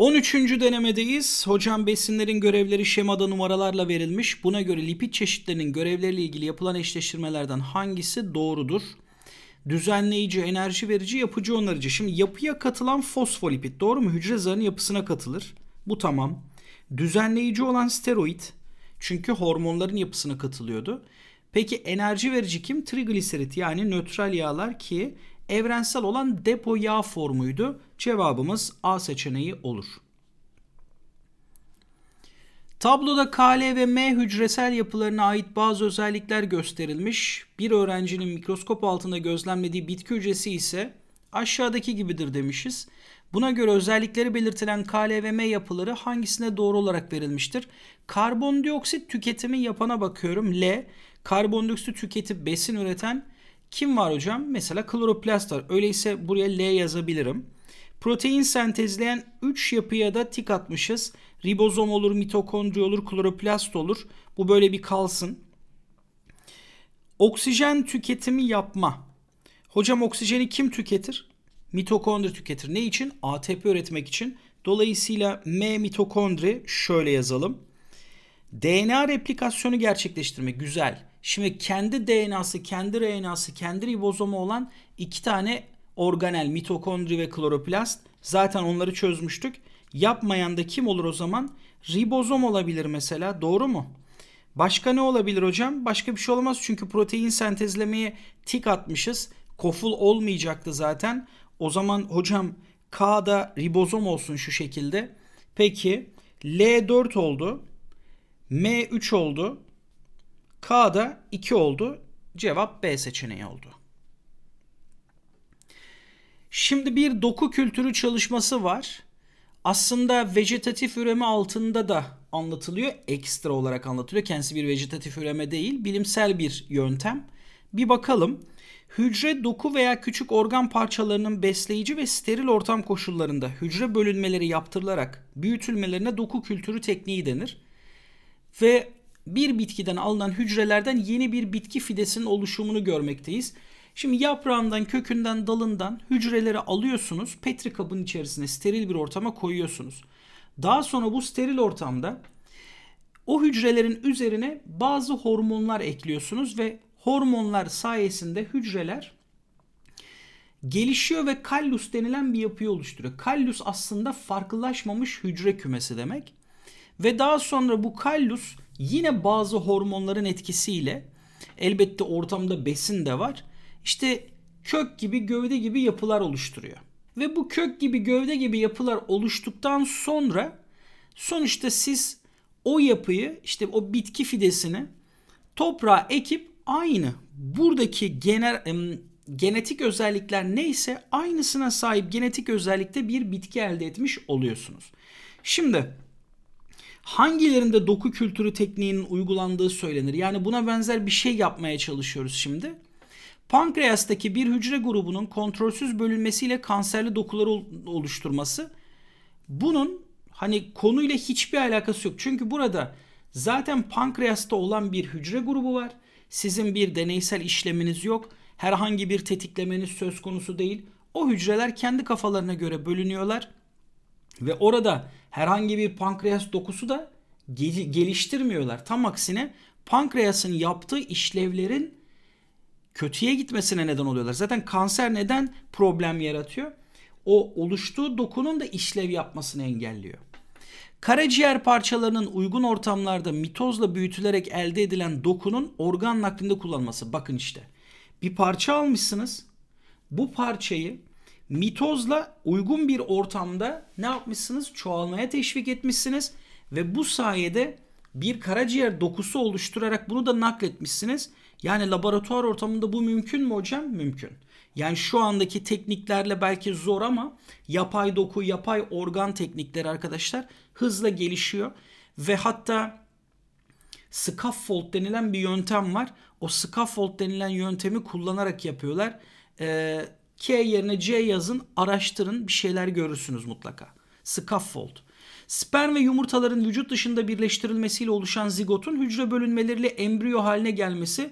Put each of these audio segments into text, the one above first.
13. denemedeyiz. Hocam besinlerin görevleri şemada numaralarla verilmiş. Buna göre lipid çeşitlerinin görevleriyle ilgili yapılan eşleştirmelerden hangisi doğrudur? Düzenleyici, enerji verici, yapıcı onarıcı. Şimdi yapıya katılan fosfolipid doğru mu? Hücre zarının yapısına katılır. Bu tamam. Düzenleyici olan steroid. Çünkü hormonların yapısına katılıyordu. Peki enerji verici kim? Trigliserit yani nötral yağlar ki evrensel olan depo yağ formuydu. Cevabımız A seçeneği olur. Tabloda KL ve M hücresel yapılarına ait bazı özellikler gösterilmiş. Bir öğrencinin mikroskop altında gözlemlediği bitki hücresi ise aşağıdaki gibidir demişiz. Buna göre özellikleri belirtilen KL ve M yapıları hangisine doğru olarak verilmiştir? Karbondioksit tüketimi yapana bakıyorum. L, karbondioksit tüketip besin üreten kim var hocam? Mesela kloroplast var. Öyleyse buraya L yazabilirim. Protein sentezleyen 3 yapıya da tik atmışız. Ribozom olur, mitokondri olur, kloroplast olur. Bu böyle bir kalsın. Oksijen tüketimi yapma. Hocam oksijeni kim tüketir? Mitokondri tüketir. Ne için? ATP üretmek için. Dolayısıyla M mitokondri şöyle yazalım. DNA replikasyonu gerçekleştirmek güzel. Şimdi kendi DNA'sı, kendi RNA'sı, kendi ribozomu olan iki tane organel mitokondri ve kloroplast. Zaten onları çözmüştük. Yapmayan da kim olur o zaman? Ribozom olabilir mesela doğru mu? Başka ne olabilir hocam? Başka bir şey olmaz çünkü protein sentezlemeye tik atmışız. Koful olmayacaktı zaten. O zaman hocam K'da ribozom olsun şu şekilde. Peki L4 oldu. M3 oldu. K da 2 oldu. Cevap B seçeneği oldu. Şimdi bir doku kültürü çalışması var. Aslında vejetatif üreme altında da anlatılıyor. Ekstra olarak anlatılıyor. Kendisi bir vejetatif üreme değil. Bilimsel bir yöntem. Bir bakalım. Hücre doku veya küçük organ parçalarının besleyici ve steril ortam koşullarında hücre bölünmeleri yaptırılarak büyütülmelerine doku kültürü tekniği denir. Ve bir bitkiden alınan hücrelerden yeni bir bitki fidesinin oluşumunu görmekteyiz. Şimdi yaprağından, kökünden, dalından hücreleri alıyorsunuz. Petri kabın içerisine steril bir ortama koyuyorsunuz. Daha sonra bu steril ortamda o hücrelerin üzerine bazı hormonlar ekliyorsunuz ve hormonlar sayesinde hücreler gelişiyor ve kallus denilen bir yapıyı oluşturuyor. Kallus aslında farklılaşmamış hücre kümesi demek. Ve daha sonra bu kallus Yine bazı hormonların etkisiyle elbette ortamda besin de var. İşte kök gibi gövde gibi yapılar oluşturuyor. Ve bu kök gibi gövde gibi yapılar oluştuktan sonra sonuçta siz o yapıyı işte o bitki fidesini toprağa ekip aynı buradaki gener, genetik özellikler neyse aynısına sahip genetik özellikte bir bitki elde etmiş oluyorsunuz. Şimdi hangilerinde doku kültürü tekniğinin uygulandığı söylenir. Yani buna benzer bir şey yapmaya çalışıyoruz şimdi. Pankreastaki bir hücre grubunun kontrolsüz bölünmesiyle kanserli dokular oluşturması. Bunun hani konuyla hiçbir alakası yok. Çünkü burada zaten pankreasta olan bir hücre grubu var. Sizin bir deneysel işleminiz yok. Herhangi bir tetiklemeniz söz konusu değil. O hücreler kendi kafalarına göre bölünüyorlar ve orada herhangi bir pankreas dokusu da geliştirmiyorlar. Tam aksine pankreasın yaptığı işlevlerin kötüye gitmesine neden oluyorlar. Zaten kanser neden problem yaratıyor? O oluştuğu dokunun da işlev yapmasını engelliyor. Karaciğer parçalarının uygun ortamlarda mitozla büyütülerek elde edilen dokunun organ naklinde kullanılması. Bakın işte. Bir parça almışsınız. Bu parçayı mitozla uygun bir ortamda ne yapmışsınız? Çoğalmaya teşvik etmişsiniz ve bu sayede bir karaciğer dokusu oluşturarak bunu da nakletmişsiniz. Yani laboratuvar ortamında bu mümkün mü hocam? Mümkün. Yani şu andaki tekniklerle belki zor ama yapay doku, yapay organ teknikleri arkadaşlar hızla gelişiyor. Ve hatta scaffold denilen bir yöntem var. O scaffold denilen yöntemi kullanarak yapıyorlar. Ee, K yerine C yazın, araştırın, bir şeyler görürsünüz mutlaka. Scaffold. Sperm ve yumurtaların vücut dışında birleştirilmesiyle oluşan zigotun hücre bölünmeleriyle embriyo haline gelmesi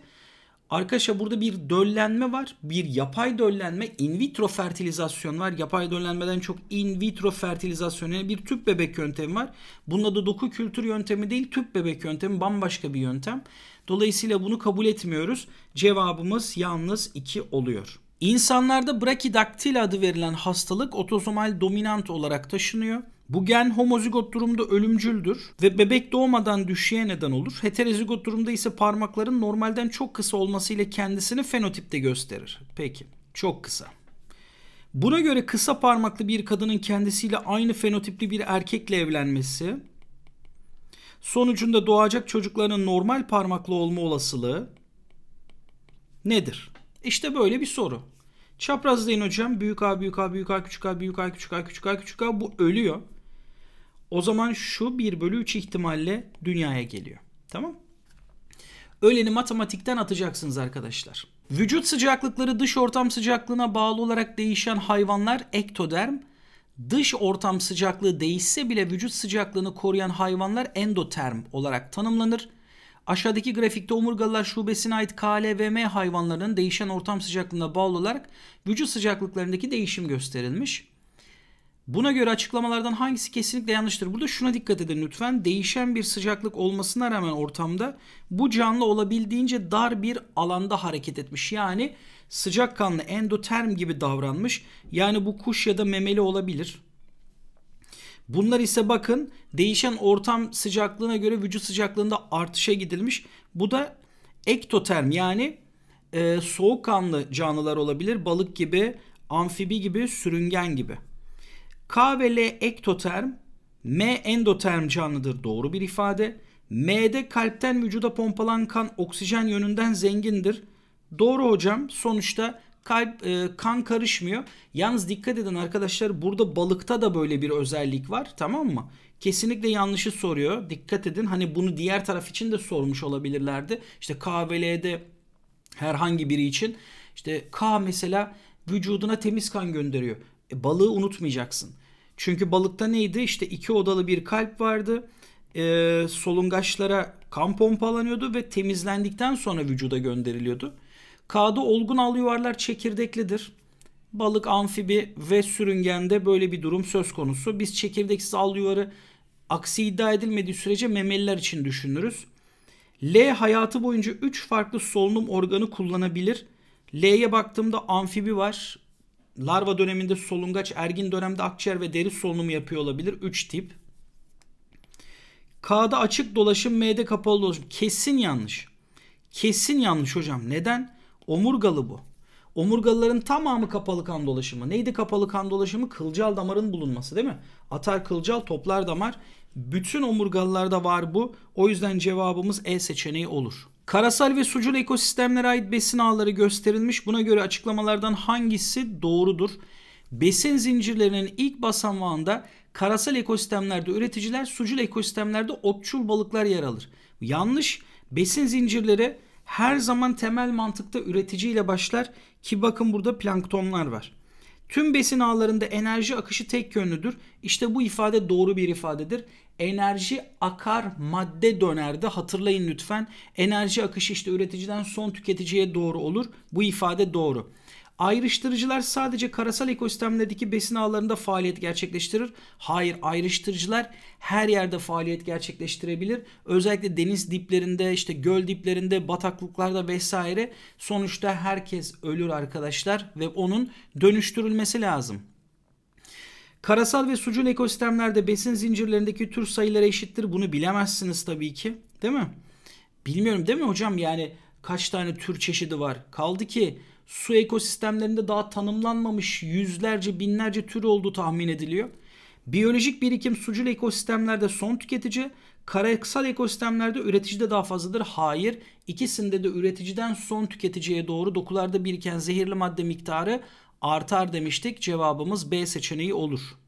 Arkadaşlar burada bir döllenme var. Bir yapay döllenme, in vitro fertilizasyon var. Yapay döllenmeden çok in vitro fertilizasyon yani bir tüp bebek yöntemi var. Bunun adı doku kültür yöntemi değil, tüp bebek yöntemi bambaşka bir yöntem. Dolayısıyla bunu kabul etmiyoruz. Cevabımız yalnız 2 oluyor. İnsanlarda brakidaktili adı verilen hastalık otosomal dominant olarak taşınıyor. Bu gen homozigot durumda ölümcüldür ve bebek doğmadan düşüğe neden olur. Heterozigot durumda ise parmakların normalden çok kısa olmasıyla kendisini fenotipte gösterir. Peki, çok kısa. Buna göre kısa parmaklı bir kadının kendisiyle aynı fenotipli bir erkekle evlenmesi sonucunda doğacak çocukların normal parmaklı olma olasılığı nedir? İşte böyle bir soru. Çaprazlayın hocam. Büyük A, büyük A, büyük A, küçük A, büyük A, küçük A, küçük A, küçük A. Bu ölüyor. O zaman şu 1 bölü 3 ihtimalle dünyaya geliyor. Tamam Öleni matematikten atacaksınız arkadaşlar. Vücut sıcaklıkları dış ortam sıcaklığına bağlı olarak değişen hayvanlar ektoderm. Dış ortam sıcaklığı değişse bile vücut sıcaklığını koruyan hayvanlar endoterm olarak tanımlanır. Aşağıdaki grafikte omurgalılar şubesine ait KLVM hayvanlarının değişen ortam sıcaklığına bağlı olarak vücut sıcaklıklarındaki değişim gösterilmiş. Buna göre açıklamalardan hangisi kesinlikle yanlıştır? Burada şuna dikkat edin lütfen. Değişen bir sıcaklık olmasına rağmen ortamda bu canlı olabildiğince dar bir alanda hareket etmiş. Yani sıcakkanlı endoterm gibi davranmış. Yani bu kuş ya da memeli olabilir. Bunlar ise bakın Değişen ortam sıcaklığına göre vücut sıcaklığında artışa gidilmiş. Bu da ektoterm yani e, kanlı canlılar olabilir. Balık gibi, amfibi gibi, sürüngen gibi. K ve L ektoterm, M endoterm canlıdır. Doğru bir ifade. M'de kalpten vücuda pompalanan kan oksijen yönünden zengindir. Doğru hocam. Sonuçta kalp e, kan karışmıyor. Yalnız dikkat edin arkadaşlar burada balıkta da böyle bir özellik var tamam mı? kesinlikle yanlışı soruyor. Dikkat edin hani bunu diğer taraf için de sormuş olabilirlerdi. İşte KVL'de herhangi biri için işte K mesela vücuduna temiz kan gönderiyor. E, balığı unutmayacaksın. Çünkü balıkta neydi? İşte iki odalı bir kalp vardı. E, solungaçlara kan pompalanıyordu ve temizlendikten sonra vücuda gönderiliyordu. K'da olgun al yuvarlar çekirdeklidir balık, amfibi ve sürüngende böyle bir durum söz konusu. Biz çekirdeksiz al yuvarı aksi iddia edilmediği sürece memeliler için düşünürüz. L hayatı boyunca 3 farklı solunum organı kullanabilir. L'ye baktığımda amfibi var. Larva döneminde solungaç, ergin dönemde akciğer ve deri solunumu yapıyor olabilir. 3 tip. K'da açık dolaşım, M'de kapalı dolaşım. Kesin yanlış. Kesin yanlış hocam. Neden? Omurgalı bu. Omurgalıların tamamı kapalı kan dolaşımı. Neydi kapalı kan dolaşımı? Kılcal damarın bulunması değil mi? Atar kılcal toplar damar. Bütün omurgalılarda var bu. O yüzden cevabımız E seçeneği olur. Karasal ve sucul ekosistemlere ait besin ağları gösterilmiş. Buna göre açıklamalardan hangisi doğrudur? Besin zincirlerinin ilk basamağında karasal ekosistemlerde üreticiler, sucul ekosistemlerde otçul balıklar yer alır. Yanlış. Besin zincirleri her zaman temel mantıkta üreticiyle başlar ki bakın burada planktonlar var. Tüm besin ağlarında enerji akışı tek yönlüdür. İşte bu ifade doğru bir ifadedir. Enerji akar madde dönerdi. Hatırlayın lütfen. Enerji akışı işte üreticiden son tüketiciye doğru olur. Bu ifade doğru. Ayrıştırıcılar sadece karasal ekosistemlerdeki besin ağlarında faaliyet gerçekleştirir. Hayır, ayrıştırıcılar her yerde faaliyet gerçekleştirebilir. Özellikle deniz diplerinde, işte göl diplerinde, bataklıklarda vesaire. Sonuçta herkes ölür arkadaşlar ve onun dönüştürülmesi lazım. Karasal ve sucul ekosistemlerde besin zincirlerindeki tür sayıları eşittir. Bunu bilemezsiniz tabii ki. Değil mi? Bilmiyorum değil mi hocam? Yani kaç tane tür çeşidi var? Kaldı ki su ekosistemlerinde daha tanımlanmamış yüzlerce binlerce tür olduğu tahmin ediliyor. Biyolojik birikim sucul ekosistemlerde son tüketici, karasal ekosistemlerde üreticide daha fazladır. Hayır, ikisinde de üreticiden son tüketiciye doğru dokularda biriken zehirli madde miktarı artar demiştik. Cevabımız B seçeneği olur.